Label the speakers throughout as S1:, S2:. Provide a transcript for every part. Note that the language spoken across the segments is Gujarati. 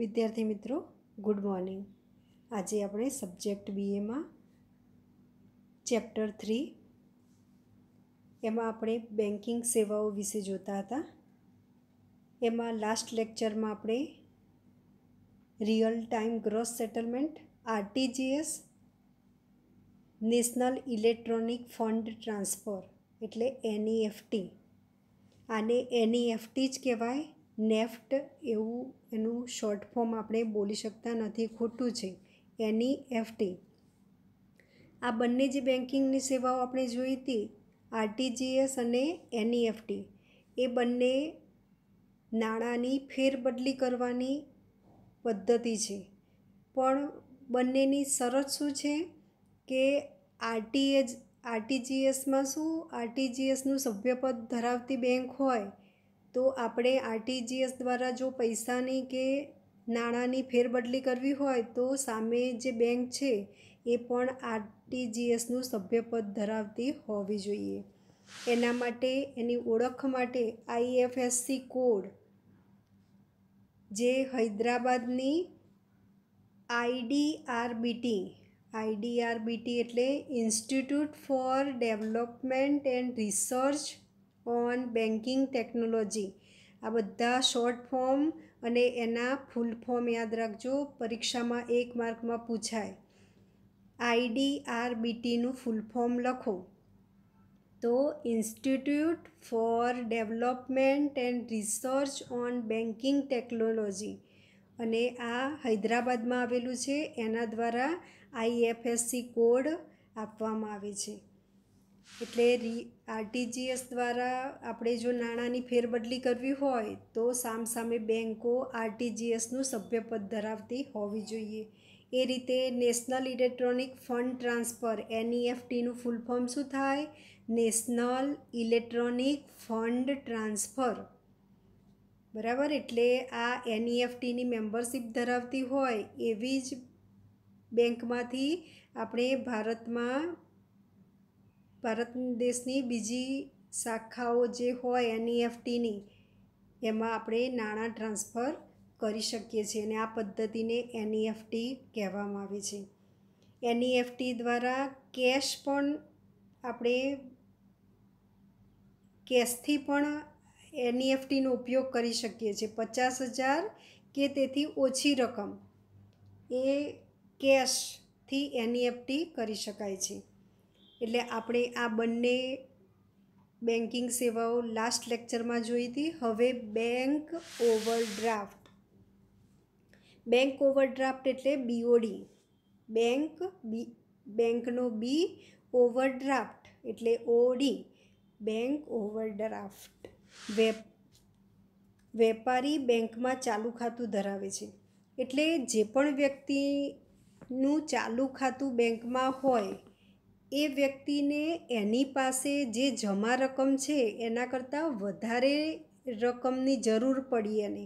S1: વિદ્યાર્થી મિત્રો ગુડ મોર્નિંગ આજે આપણે સબ્જેક્ટ બીએમાં ચેપ્ટર થ્રી એમાં આપણે બેન્કિંગ સેવાઓ વિશે જોતા હતા એમાં લાસ્ટ લેક્ચરમાં આપણે real time gross settlement RTGS national electronic fund transfer એટલે એનઈએફટી e આને એનઈએફટી e જ કહેવાય નેફ્ટ એવું એનું શોર્ટ ફોર્મ આપણે બોલી શકતા નથી ખોટું છે એની એફટી e આ બંને જે બેન્કિંગની સેવાઓ આપણે જોઈ હતી આરટીજીએસ અને એનઈએફટી e એ બંને નાણાંની ફેરબદલી કરવાની પદ્ધતિ છે પણ બંનેની શરત શું છે કે આરટીએજ આરટીજીએસમાં શું આરટીજીએસનું સભ્યપદ ધરાવતી બેંક હોય તો આપણે આરટીજીએસ દ્વારા જો પૈસાની કે નાણાંની ફેરબદલી કરવી હોય તો સામે જે બેંક છે એ પણ આરટીજીએસનું સભ્યપદ ધરાવતી હોવી જોઈએ એના માટે એની ઓળખ માટે આઈએફએસસી કોડ જે હૈદરાબાદની આઈડીઆરબીટી આઈડીઆરબીટી એટલે institute for development and research on banking technology આ બધા શોર્ટ ફોર્મ અને એના ફૂલ ફોર્મ યાદ રાખજો પરીક્ષામાં એક માર્કમાં પૂછાય આઈડીઆરબીટીનું ફૂલ ફોર્મ લખો તો institute for development and research on banking technology અને આ હૈદરાબાદમાં આવેલું છે એના દ્વારા આઈએફએસસી કોડ આપવામાં આવે છે એટલે રી આરટીજીએસ દ્વારા આપણે જો નાણાંની ફેરબદલી કરવી હોય તો સામસામે બેન્કો આરટીજીએસનું સભ્યપદ ધરાવતી હોવી જોઈએ એ રીતે નેશનલ ઇલેક્ટ્રોનિક ફંડ ટ્રાન્સફર એનઈએફટીનું ફૂલ ફોર્મ શું થાય નેશનલ ઇલેક્ટ્રોનિક ફંડ ટ્રાન્સફર બરાબર એટલે આ એનઈએફટીની મેમ્બરશીપ ધરાવતી હોય એવી જ બેંકમાંથી આપણે ભારતમાં ભારત દેશની બીજી શાખાઓ જે હોય એનઈએફટીની e એમાં આપણે નાણાં ટ્રાન્સફર કરી શકીએ છીએ અને આ પદ્ધતિને એનઈએફટી e કહેવામાં આવે છે એનઈએફટી e દ્વારા કેશ પણ આપણે કેશથી પણ એનઈએફટીનો ઉપયોગ કરી શકીએ છીએ પચાસ હજાર કે તેથી ઓછી રકમ એ કેશથી એનઈએફટી કરી શકાય છે એટલે આપણે આ બંને બેન્કિંગ સેવાઓ લાસ્ટ લેક્ચરમાં જોઈ હતી હવે બેંક ઓવરડ્રાફ્ટ બેંક ઓવરડ્રાફ્ટ એટલે બીઓડી બેંક બી બેંકનો બી ઓવરડ્રાફ્ટ એટલે ઓડી બેંક ઓવરડ્રાફ્ટ વેપ વેપારી બેંકમાં ચાલુ ખાતું ધરાવે છે એટલે જે પણ વ્યક્તિનું ચાલુ ખાતું બેંકમાં હોય એ વ્યક્તિને એની પાસે જે જમા રકમ છે એના કરતાં વધારે રકમની જરૂર પડી એને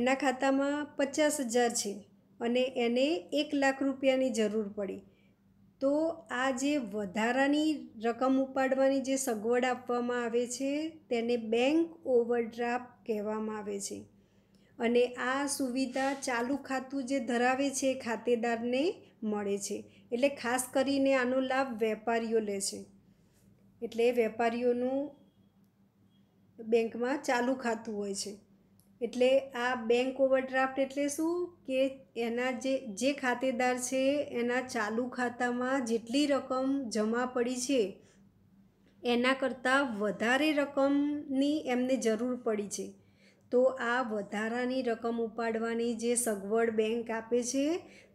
S1: એના ખાતામાં પચાસ હજાર છે અને એને એક લાખ રૂપિયાની જરૂર પડી તો આ જે વધારાની રકમ ઉપાડવાની જે સગવડ આપવામાં આવે છે તેને બેંક ઓવરડ્રાફ્ટ કહેવામાં આવે છે અને આ સુવિધા ચાલુ ખાતું જે ધરાવે છે ખાતેદારને મળે છે એટલે ખાસ કરીને આનો લાભ વેપારીઓ લે છે એટલે વેપારીઓનું બેંકમાં ચાલુ ખાતું હોય છે એટલે આ બેંક ઓવરડ્રાફ્ટ એટલે શું કે એના જે જે ખાતેદાર છે એના ચાલુ ખાતામાં જેટલી રકમ જમા પડી છે એના કરતાં વધારે રકમની એમને જરૂર પડી છે તો આ વધારાની રકમ ઉપાડવાની જે સગવડ બેંક આપે છે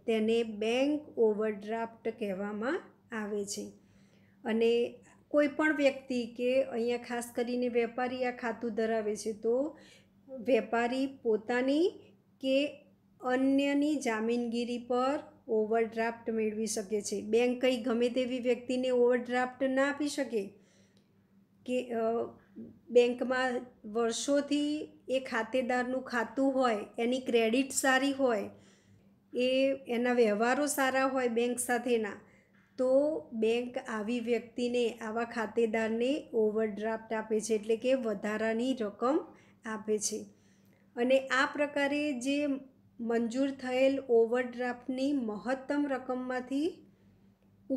S1: તેને બેંક ઓવરડ્રાફ્ટ કહેવામાં આવે છે અને કોઈ પણ વ્યક્તિ કે અહીંયા ખાસ કરીને વેપારી આ ખાતું ધરાવે છે તો વેપારી પોતાની કે અન્યની જામીનગીરી પર ઓવરડ્રાફ્ટ મેળવી શકે છે બેંક કંઈ ગમે તેવી વ્યક્તિને ઓવરડ્રાફ્ટ ના આપી શકે કે બેંકમાં વર્ષોથી એ ખાતેદારનું ખાતું હોય એની ક્રેડિટ સારી હોય એ એના વ્યવહારો સારા હોય બેંક સાથેના તો બેંક આવી વ્યક્તિને આવા ખાતેદારને ઓવરડ્રાફ્ટ આપે છે એટલે કે વધારાની રકમ આપે છે અને આ પ્રકારે જે મંજૂર થયેલ ઓવરડ્રાફ્ટની મહત્તમ રકમમાંથી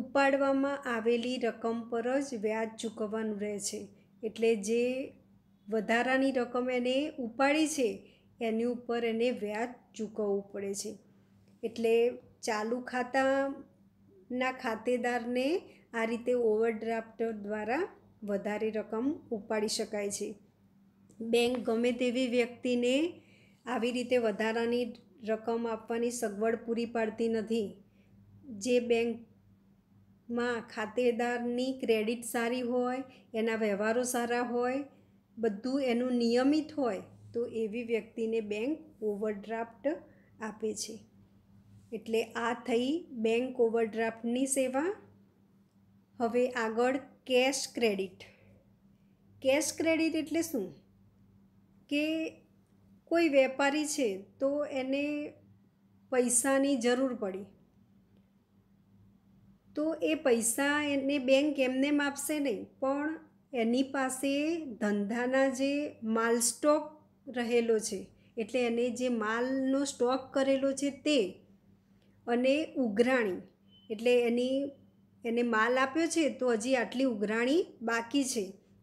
S1: ઉપાડવામાં આવેલી રકમ પર જ વ્યાજ ચૂકવવાનું રહે છે એટલે જે વધારાની રકમ એને ઉપાડી છે એની ઉપર એને વ્યાજ ચૂકવવું પડે છે એટલે ચાલુ ખાતાના ખાતેદારને આ રીતે ઓવરડ્રાફ્ટ દ્વારા વધારે રકમ ઉપાડી શકાય છે બેંક ગમે તેવી વ્યક્તિને આવી રીતે વધારાની રકમ આપવાની સગવડ પૂરી પાડતી નથી જે બેંકમાં ખાતેદારની ક્રેડિટ સારી હોય એના વ્યવહારો સારા હોય બધું એનું નિયમિત હોય તો એવી વ્યક્તિને બેંક ઓવરડ્રાફ્ટ આપે છે એટલે આ થઈ બેંક ઓવરડ્રાફ્ટની સેવા હવે આગળ કેશ ક્રેડિટ કેશ ક્રેડિટ એટલે શું કે કોઈ વેપારી છે તો એને પૈસાની જરૂર પડી તો એ પૈસા એને બેંક એમને આપશે નહીં પણ એની પાસે ધંધાના જે માલ સ્ટોક રહેલો છે એટલે એને જે માલનો સ્ટોક કરેલો છે તે અને ઉઘરાણી એટલે એની એને માલ આપ્યો છે તો હજી આટલી ઉઘરાણી બાકી છે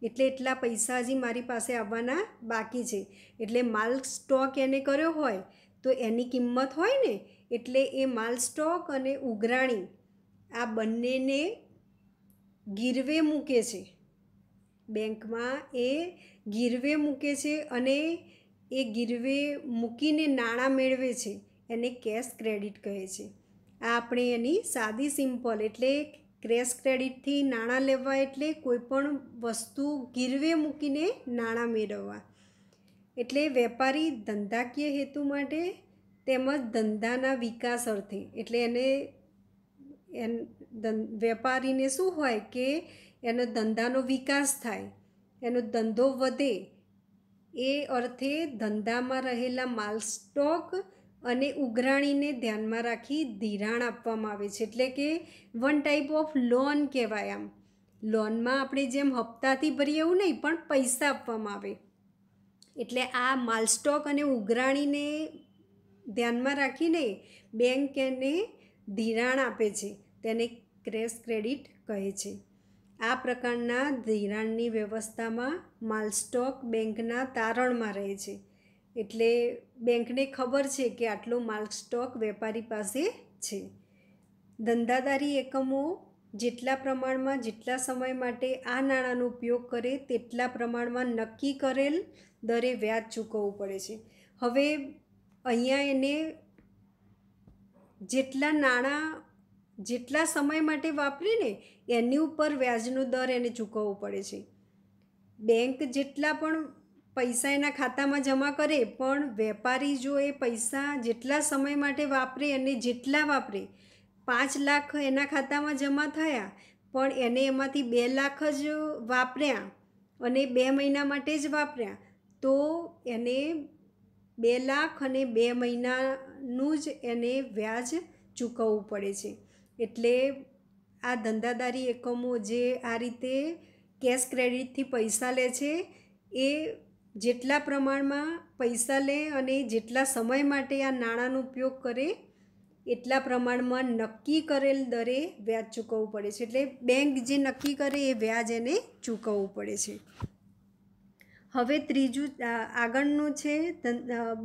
S1: એટલે એટલા પૈસા હજી મારી પાસે આવવાના બાકી છે એટલે માલ સ્ટોક એને કર્યો હોય તો એની કિંમત હોય ને એટલે એ માલ સ્ટોક અને ઉઘરાણી આ બંનેને ગીરવે મૂકે છે બેંકમાં એ ગીરવે મૂકે છે અને એ ગીરવે મૂકીને નાણાં મેળવે છે એને કેશ ક્રેડિટ કહે છે આ આપણે એની સાદી સિમ્પલ એટલે કેશ ક્રેડિટથી નાણાં લેવા એટલે કોઈપણ વસ્તુ ગીરવે મૂકીને નાણાં મેળવવા એટલે વેપારી ધંધાકીય હેતુ માટે તેમજ ધંધાના વિકાસ અર્થે એટલે એને એન વેપારીને શું હોય કે એનો ધંધાનો વિકાસ થાય એનો ધંધો વધે એ અર્થે ધંધામાં રહેલા માલ સ્ટોક અને ઉઘરાણીને ધ્યાનમાં રાખી ધિરાણ આપવામાં આવે છે એટલે કે વન ટાઈપ ઓફ લોન કહેવાય આમ લોનમાં આપણે જેમ હપ્તાથી ભરીએ એવું નહીં પણ પૈસા આપવામાં આવે એટલે આ માલસ્ટોક અને ઉઘરાણીને ધ્યાનમાં રાખીને બેંક એને ધિરાણ આપે છે તેને ક્રેશ ક્રેડિટ કહે છે આ પ્રકારના ધિરાણની વ્યવસ્થામાં માલસ્ટોક બેંકના તારણમાં રહે છે એટલે બેંકને ખબર છે કે આટલો માલ સ્ટોક વેપારી પાસે છે ધંધાદારી એકમો જેટલા પ્રમાણમાં જેટલા સમય માટે આ નાણાંનો ઉપયોગ કરે તેટલા પ્રમાણમાં નક્કી કરેલ દરે વ્યાજ ચૂકવવું પડે છે હવે અહીંયા એને જેટલા નાણાં જેટલા સમય માટે વાપરીને એની ઉપર વ્યાજનો દર એને ચૂકવવો પડે છે બેંક જેટલા પણ પૈસા એના ખાતામાં જમા કરે પણ વેપારી જો એ પૈસા જેટલા સમય માટે વાપરે અને જેટલા વાપરે પાંચ લાખ એના ખાતામાં જમા થયા પણ એને એમાંથી બે લાખ જ વાપર્યા અને બે મહિના માટે જ વાપર્યા તો એને બે લાખ અને બે મહિનાનું જ એને વ્યાજ ચૂકવવું પડે છે એટલે આ ધંધાદારી એકમો જે આ રીતે કેશ ક્રેડિટથી પૈસા લે છે એ જેટલા પ્રમાણમાં પૈસા લે અને જેટલા સમય માટે આ નાણાંનો ઉપયોગ કરે એટલા પ્રમાણમાં નક્કી કરેલ દરે વ્યાજ ચૂકવવું પડે છે એટલે બેંક જે નક્કી કરે એ વ્યાજ એને ચૂકવવું પડે છે હવે ત્રીજું આગળનું છે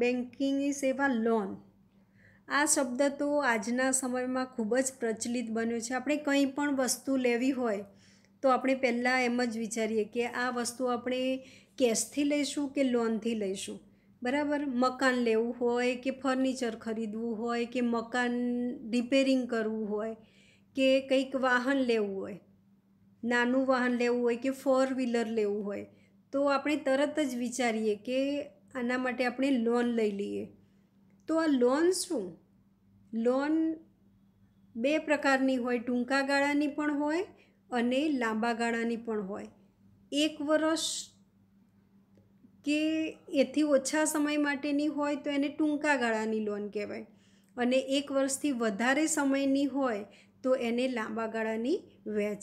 S1: બેન્કિંગની સેવા લોન આ શબ્દ તો આજના સમયમાં ખૂબ જ પ્રચલિત બન્યો છે આપણે કંઈ પણ વસ્તુ લેવી હોય તો આપણે પહેલાં એમ જ વિચારીએ કે આ વસ્તુ આપણે કેશથી લઈશું કે લોનથી લઈશું બરાબર મકાન લેવું હોય કે ફર્નિચર ખરીદવું હોય કે મકાન રિપેરિંગ કરવું હોય કે કંઈક વાહન લેવું હોય નાનું વાહન લેવું હોય કે ફોર વ્હીલર લેવું હોય તો આપણે તરત જ વિચારીએ કે આના માટે આપણે લોન લઈ લઈએ તો આ લોન શું લોન બે પ્રકારની હોય ટૂંકા ગાળાની પણ હોય અને લાંબા ગાળાની પણ હોય એક વર્ષ કે એથી ઓછા સમય માટેની હોય તો એને ટૂંકા ગાળાની લોન કહેવાય અને એક વર્ષથી વધારે સમયની હોય તો એને લાંબા ગાળાની વેચ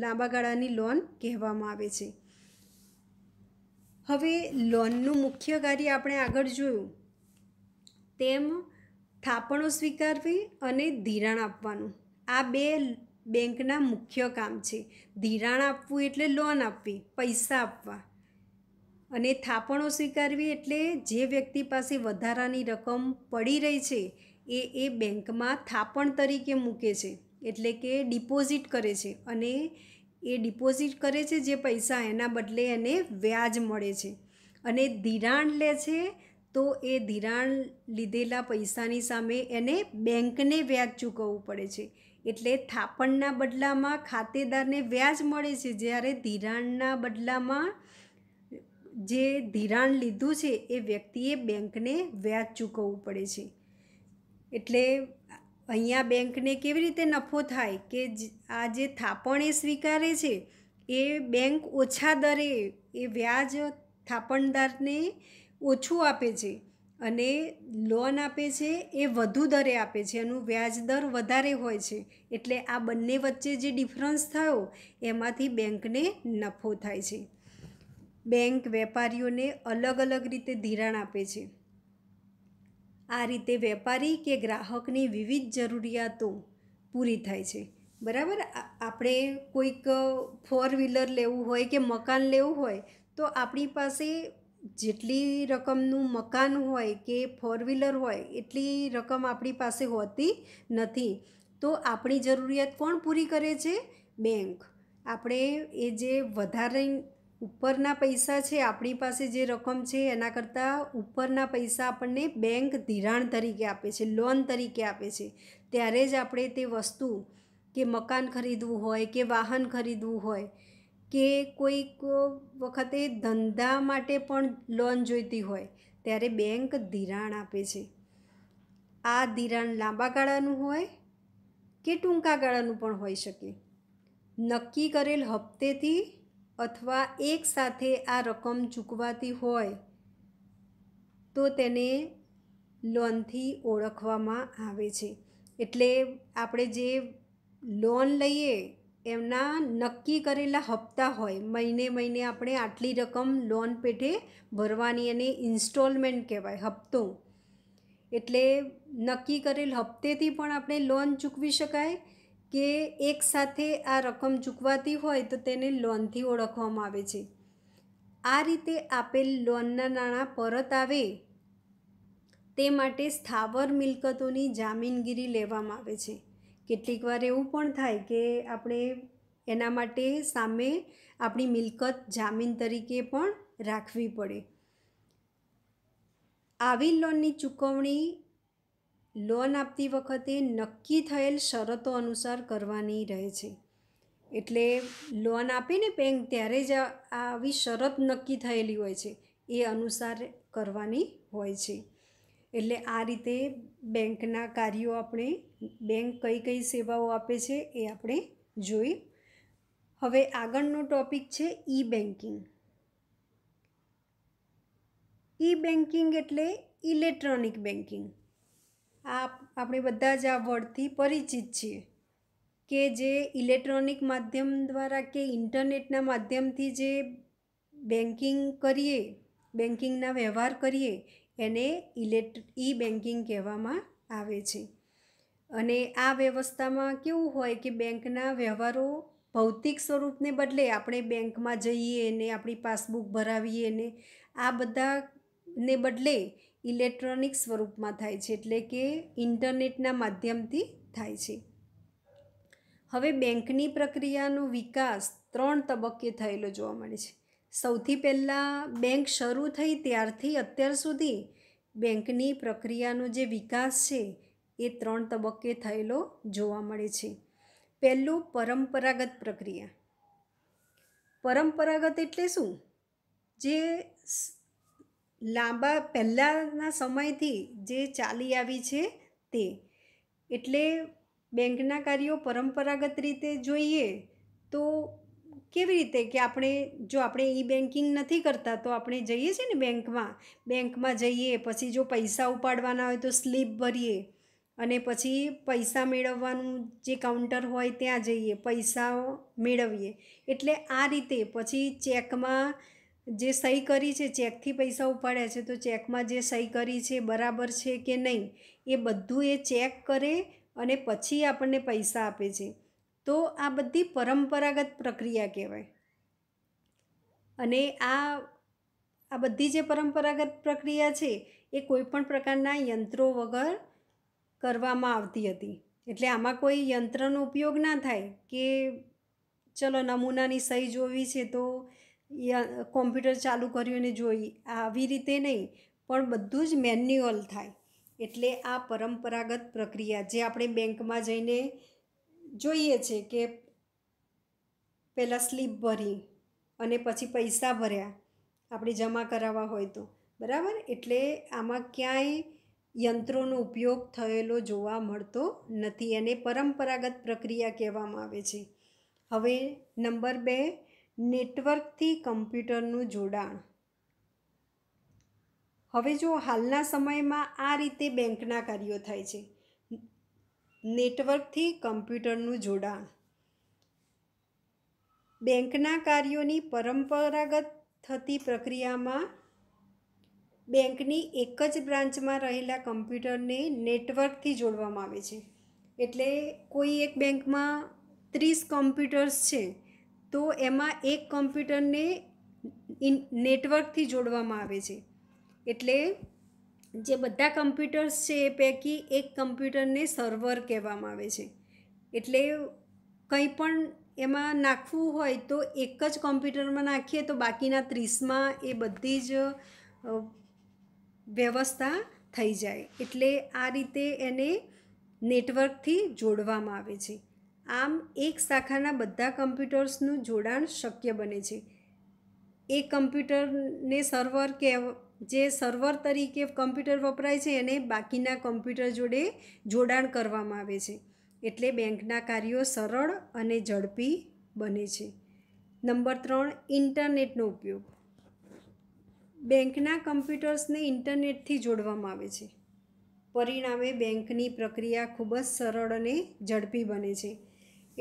S1: લાંબા ગાળાની લોન કહેવામાં આવે છે હવે લોનનું મુખ્ય કાર્ય આપણે આગળ જોયું તેમ થાપણો સ્વીકારવી અને ધિરાણ આપવાનું આ બે બેંકના મુખ્ય કામ છે ધિરાણ આપવું એટલે લોન આપવી પૈસા આપવા અને થાપણો સ્વીકારવી એટલે જે વ્યક્તિ પાસે વધારાની રકમ પડી રહી છે એ એ બેંકમાં થાપણ તરીકે મૂકે છે એટલે કે ડિપોઝિટ કરે છે અને એ ડિપોઝિટ કરે છે જે પૈસા એના બદલે એને વ્યાજ મળે છે અને ધિરાણ લે છે તો એ ધિરાણ લીધેલા પૈસાની સામે એને બેંકને વ્યાજ ચૂકવવું પડે છે એટલે થાપણના બદલામાં ખાતેદારને વ્યાજ મળે છે જ્યારે ધિરાણના બદલામાં જે ધિરાણ લીધું છે એ વ્યક્તિએ બેંકને વ્યાજ ચૂકવવું પડે છે એટલે અહીંયા બેંકને કેવી રીતે નફો થાય કે આ જે થાપણ એ સ્વીકારે છે એ બેંક ઓછા દરે એ વ્યાજ થાપણદારને ઓછું આપે છે અને લોન આપે છે એ વધુ દરે આપે છે એનું વ્યાજ દર વધારે હોય છે એટલે આ બંને વચ્ચે જે ડિફરન્સ થયો એમાંથી બેંકને નફો થાય છે બેંક વેપારીઓને અલગ અલગ રીતે ધિરાણ આપે છે આ રીતે વેપારી કે ગ્રાહકની વિવિધ જરૂરિયાતો પૂરી થાય છે બરાબર આપણે કોઈક ફોર વ્હીલર લેવું હોય કે મકાન લેવું હોય તો આપણી પાસે જેટલી રકમનું મકાન હોય કે ફોર વ્હીલર હોય એટલી રકમ આપણી પાસે હોતી નથી તો આપણી જરૂરિયાત કોણ પૂરી કરે છે બેંક આપણે એ જે વધારે ઉપરના પૈસા છે આપણી પાસે જે રકમ છે એના કરતાં ઉપરના પૈસા આપણને બેંક ધિરાણ તરીકે આપે છે લોન તરીકે આપે છે ત્યારે જ આપણે તે વસ્તુ કે મકાન ખરીદવું હોય કે વાહન ખરીદવું હોય કે કોઈક વખતે ધંધા માટે પણ લોન જોઈતી હોય ત્યારે બેંક ધિરાણ આપે છે આ ધિરાણ લાંબા ગાળાનું હોય કે ટૂંકા ગાળાનું પણ હોઈ શકે નક્કી કરેલ હપ્તેથી અથવા એકસાથે આ રકમ ચૂકવાતી હોય તો તેને લોનથી ઓળખવામાં આવે છે એટલે આપણે જે લોન લઈએ એમના નક્કી કરેલા હપ્તા હોય મહિને મહિને આપણે આટલી રકમ લોન પેટે ભરવાની અને ઇન્સ્ટોલમેન્ટ કહેવાય હપ્તો એટલે નક્કી કરેલ હપ્તેથી પણ આપણે લોન ચૂકવી શકાય કે એક સાથે આ રકમ ચૂકવાતી હોય તો તેને લોનથી ઓળખવામાં આવે છે આ રીતે આપેલ લોનના નાણાં પરત આવે તે માટે સ્થાવર મિલકતોની જામીનગીરી લેવામાં આવે છે કેટલીક વાર એવું પણ થાય કે આપણે એના માટે સામે આપણી મિલકત જામીન તરીકે પણ રાખવી પડે આવી લોનની ચૂકવણી લોન આપતી વખતે નક્કી થયેલ શરતો અનુસાર કરવાની રહે છે એટલે લોન આપીને ને બેંક ત્યારે જ આવી શરત નક્કી થયેલી હોય છે એ અનુસાર કરવાની હોય છે એટલે આ રીતે બેંકના કાર્યો આપણે બેંક કઈ કઈ સેવાઓ આપે છે એ આપણે જોઈ હવે આગળનો ટોપિક છે ઈ બેન્કિંગ ઈ બેન્કિંગ એટલે ઇલેક્ટ્રોનિક બેન્કિંગ આ આપણે બધા જ આ વર્ડથી પરિચિત છીએ કે જે ઇલેક્ટ્રોનિક માધ્યમ દ્વારા કે ઇન્ટરનેટના માધ્યમથી જે બેન્કિંગ કરીએ બેન્કિંગના વ્યવહાર કરીએ એને ઇલેક્ટ ઈ બેન્કિંગ કહેવામાં આવે છે અને આ વ્યવસ્થામાં કેવું હોય કે બેંકના વ્યવહારો ભૌતિક સ્વરૂપને બદલે આપણે બેંકમાં જઈએ ને આપણી પાસબુક ભરાવીએ ને આ બધાને બદલે ઇલેક્ટ્રોનિક સ્વરૂપમાં થાય છે એટલે કે ઇન્ટરનેટના માધ્યમથી થાય છે હવે બેંકની પ્રક્રિયાનો વિકાસ ત્રણ તબક્કે થયેલો જોવા મળે છે સૌથી પહેલાં બેંક શરૂ થઈ ત્યારથી અત્યાર સુધી બેંકની પ્રક્રિયાનો જે વિકાસ છે એ ત્રણ તબક્કે થયેલો જોવા મળે છે પહેલું પરંપરાગત પ્રક્રિયા પરંપરાગત એટલે શું જે લાંબા પહેલાંના સમયથી જે ચાલી આવી છે તે એટલે બેંકના કાર્યો પરંપરાગત રીતે જોઈએ તો કેવી રીતે કે આપણે જો આપણે ઈ બેન્કિંગ નથી કરતા તો આપણે જઈએ છીએ ને બેંકમાં બેંકમાં જઈએ પછી જો પૈસા ઉપાડવાના હોય તો સ્લીપ ભરીએ અને પછી પૈસા મેળવવાનું જે કાઉન્ટર હોય ત્યાં જઈએ પૈસા મેળવીએ એટલે આ રીતે પછી ચેકમાં જે સહી કરી છે ચેકથી પૈસા ઉપાડ્યા છે તો ચેકમાં જે સહી કરી છે બરાબર છે કે નહીં એ બધું એ ચેક કરે અને પછી આપણને પૈસા આપે છે તો આ બધી પરંપરાગત પ્રક્રિયા કહેવાય અને આ આ બધી જે પરંપરાગત પ્રક્રિયા છે એ કોઈપણ પ્રકારના યંત્રો વગર કરવામાં આવતી હતી એટલે આમાં કોઈ યંત્રનો ઉપયોગ ના થાય કે ચલો નમૂનાની સહી જોવી છે તો કોમ્પ્યુટર ચાલુ કર્યું ને જોઈ આવી રીતે નહીં પણ બધું જ મેન્યુઅલ થાય એટલે આ પરંપરાગત પ્રક્રિયા જે આપણે બેંકમાં જઈને જોઈએ છે કે પહેલાં સ્લીપ ભરી અને પછી પૈસા ભર્યા આપણે જમા કરાવવા હોય તો બરાબર એટલે આમાં ક્યાંય યંત્રોનો ઉપયોગ થયેલો જોવા મળતો નથી એને પરંપરાગત પ્રક્રિયા કહેવામાં આવે છે હવે નંબર બે નેટવર્કથી કમ્પ્યુટરનું જોડાણ હવે જો હાલના સમયમાં આ રીતે બેંકના કાર્યો થાય છે નેટવર્કથી કમ્પ્યુટરનું જોડાણ બેંકના કાર્યોની પરંપરાગત થતી પ્રક્રિયામાં બેંકની એક જ બ્રાન્ચમાં રહેલા કમ્પ્યુટરને નેટવર્કથી જોડવામાં આવે છે એટલે કોઈ એક બેંકમાં ત્રીસ કમ્પ્યુટર્સ છે તો એમાં એક કોમ્પ્યુટરને નેટવર્કથી જોડવામાં આવે છે એટલે જે બધા કમ્પ્યુટર્સ છે એ પૈકી એક કમ્પ્યુટરને સર્વર કહેવામાં આવે છે એટલે કંઈ પણ એમાં નાખવું હોય તો એક જ કોમ્પ્યુટરમાં નાખીએ તો બાકીના ત્રીસમાં એ બધી જ વ્યવસ્થા થઈ જાય એટલે આ રીતે એને નેટવર્કથી જોડવામાં આવે છે આમ એક શાખાના બધા કમ્પ્યુટર્સનું જોડાણ શક્ય બને છે એ કમ્પ્યુટરને સર્વર કે જે સર્વર તરીકે કમ્પ્યુટર વપરાય છે એને બાકીના કમ્પ્યુટર જોડે જોડાણ કરવામાં આવે છે એટલે બેંકના કાર્યો સરળ અને ઝડપી બને છે નંબર ત્રણ ઇન્ટરનેટનો ઉપયોગ બેંકના કમ્પ્યુટર્સને ઇન્ટરનેટથી જોડવામાં આવે છે પરિણામે બેંકની પ્રક્રિયા ખૂબ જ સરળ અને ઝડપી બને છે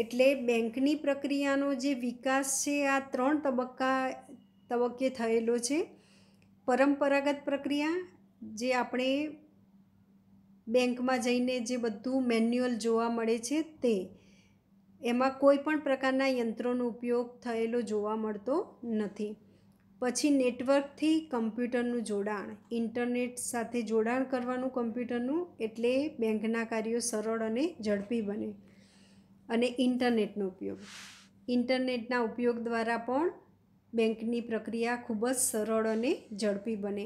S1: એટલે બેંકની પ્રક્રિયાનો જે વિકાસ છે આ ત્રણ તબક્કા તબક્કે થયેલો છે પરંપરાગત પ્રક્રિયા જે આપણે બેંકમાં જઈને જે બધું મેન્યુઅલ જોવા મળે છે તે એમાં કોઈ પણ પ્રકારના યંત્રોનો ઉપયોગ થયેલો જોવા મળતો નથી પછી નેટવર્કથી કમ્પ્યુટરનું જોડાણ ઇન્ટરનેટ સાથે જોડાણ કરવાનું કમ્પ્યુટરનું એટલે બેંકના કાર્યો સરળ અને ઝડપી બને અને ઇન્ટરનેટનો ઉપયોગ ઇન્ટરનેટના ઉપયોગ દ્વારા પણ બેંકની પ્રક્રિયા ખૂબ જ સરળ અને ઝડપી બને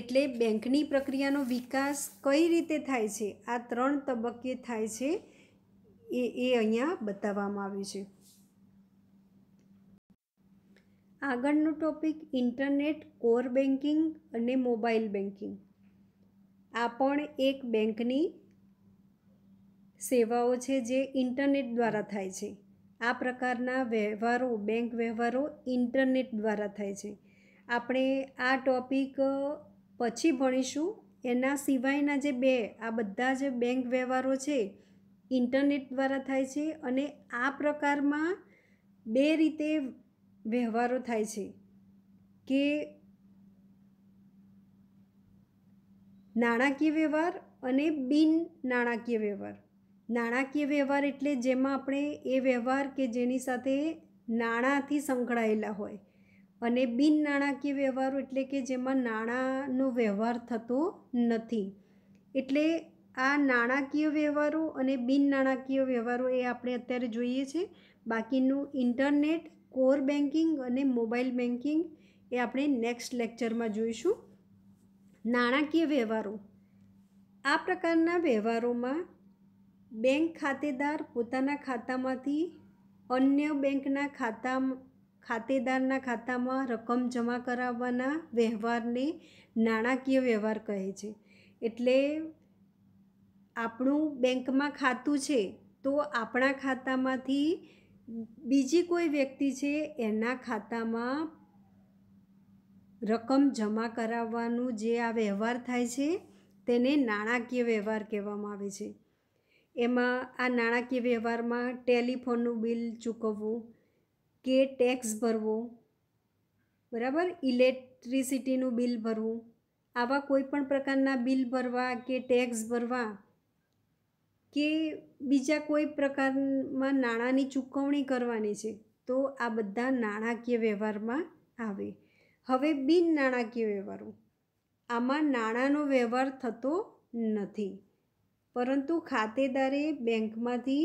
S1: એટલે બેંકની પ્રક્રિયાનો વિકાસ કઈ રીતે થાય છે આ ત્રણ તબક્કે થાય છે એ એ અહીંયા બતાવવામાં આવ્યું છે આગળનું ટોપિક ઇન્ટરનેટ કોર બેન્કિંગ અને મોબાઈલ બેન્કિંગ આ પણ એક બેંકની સેવાઓ છે જે ઇન્ટરનેટ દ્વારા થાય છે આ પ્રકારના વ્યવહારો બેંક વ્યવહારો ઇન્ટરનેટ દ્વારા થાય છે આપણે આ ટૉપિક પછી ભણીશું એના સિવાયના જે બે આ બધા જે બેંક વ્યવહારો છે ઇન્ટરનેટ દ્વારા થાય છે અને આ પ્રકારમાં બે રીતે વ્યવહારો થાય છે કે નાણાકીય વ્યવહાર અને બિન નાણાકીય વ્યવહાર નાણાકીય વ્યવહાર એટલે જેમાં આપણે એ વ્યવહાર કે જેની સાથે નાણાંથી સંકળાયેલા હોય અને બિન નાણાકીય વ્યવહારો એટલે કે જેમાં નાણાંનો વ્યવહાર થતો નથી એટલે આ નાણાકીય વ્યવહારો અને બિન નાણાકીય વ્યવહારો એ આપણે અત્યારે જોઈએ છે બાકીનું ઇન્ટરનેટ કોર બેન્કિંગ અને મોબાઈલ બેન્કિંગ એ આપણે નેક્સ્ટ લેક્ચરમાં જોઈશું નાણાકીય વ્યવહારો આ પ્રકારના વ્યવહારોમાં બેંક ખાતેદાર પોતાના ખાતામાંથી અન્ય બેંકના ખાતા ખાતેદારના ખાતામાં રકમ જમા કરાવવાના વ્યવહારને નાણાકીય વ્યવહાર કહે છે એટલે આપણું બેંકમાં ખાતું છે તો આપણા ખાતામાંથી બીજી કોઈ વ્યક્તિ છે એના ખાતામાં રકમ જમા કરાવવાનું જે આ વ્યવહાર થાય છે તેને નાણાકીય વ્યવહાર કહેવામાં આવે છે એમાં આ નાણાકીય વ્યવહારમાં ટેલિફોનનું બિલ ચૂકવવું કે ટેક્સ ભરવો બરાબર ઇલેક્ટ્રિસિટીનું બિલ ભરવું આવા કોઈ પણ પ્રકારના બિલ ભરવા કે ટેક્સ ભરવા કે બીજા કોઈ પ્રકારમાં નાણાંની ચૂકવણી કરવાની છે તો આ બધા નાણાકીય વ્યવહારમાં આવે હવે બિન નાણાકીય વ્યવહારો આમાં નાણાંનો વ્યવહાર થતો નથી પરંતુ ખાતેદારે બેંકમાંથી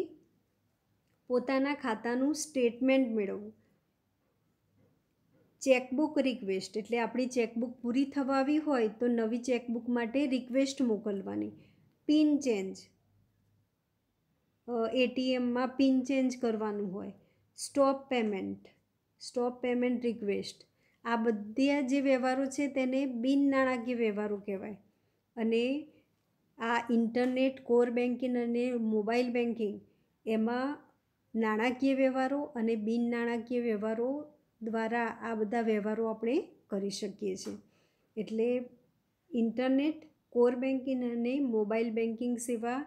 S1: પોતાના ખાતાનું સ્ટેટમેન્ટ મેળવવું ચેકબુક રિક્વેસ્ટ એટલે આપણી ચેકબુક પૂરી થવાવી હોય તો નવી ચેકબુક માટે રિક્વેસ્ટ મોકલવાની પિન ચેન્જ એટીએમમાં પિન ચેન્જ કરવાનું હોય stop payment stop payment request આ બધા જે વ્યવહારો છે તેને બિન નાણાકીય વ્યવહારો કહેવાય અને આ ઇન્ટરનેટ કોર બેન્કિંગ અને મોબાઈલ બેન્કિંગ એમાં નાણાકીય વ્યવહારો અને બિન નાણાકીય વ્યવહારો દ્વારા આ બધા વ્યવહારો આપણે કરી શકીએ છીએ એટલે ઇન્ટરનેટ કોર બેન્કિંગ અને મોબાઈલ બેન્કિંગ સેવા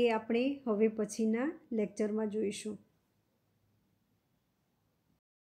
S1: એ આપણે હવે પછીના લેક્ચરમાં જોઈશું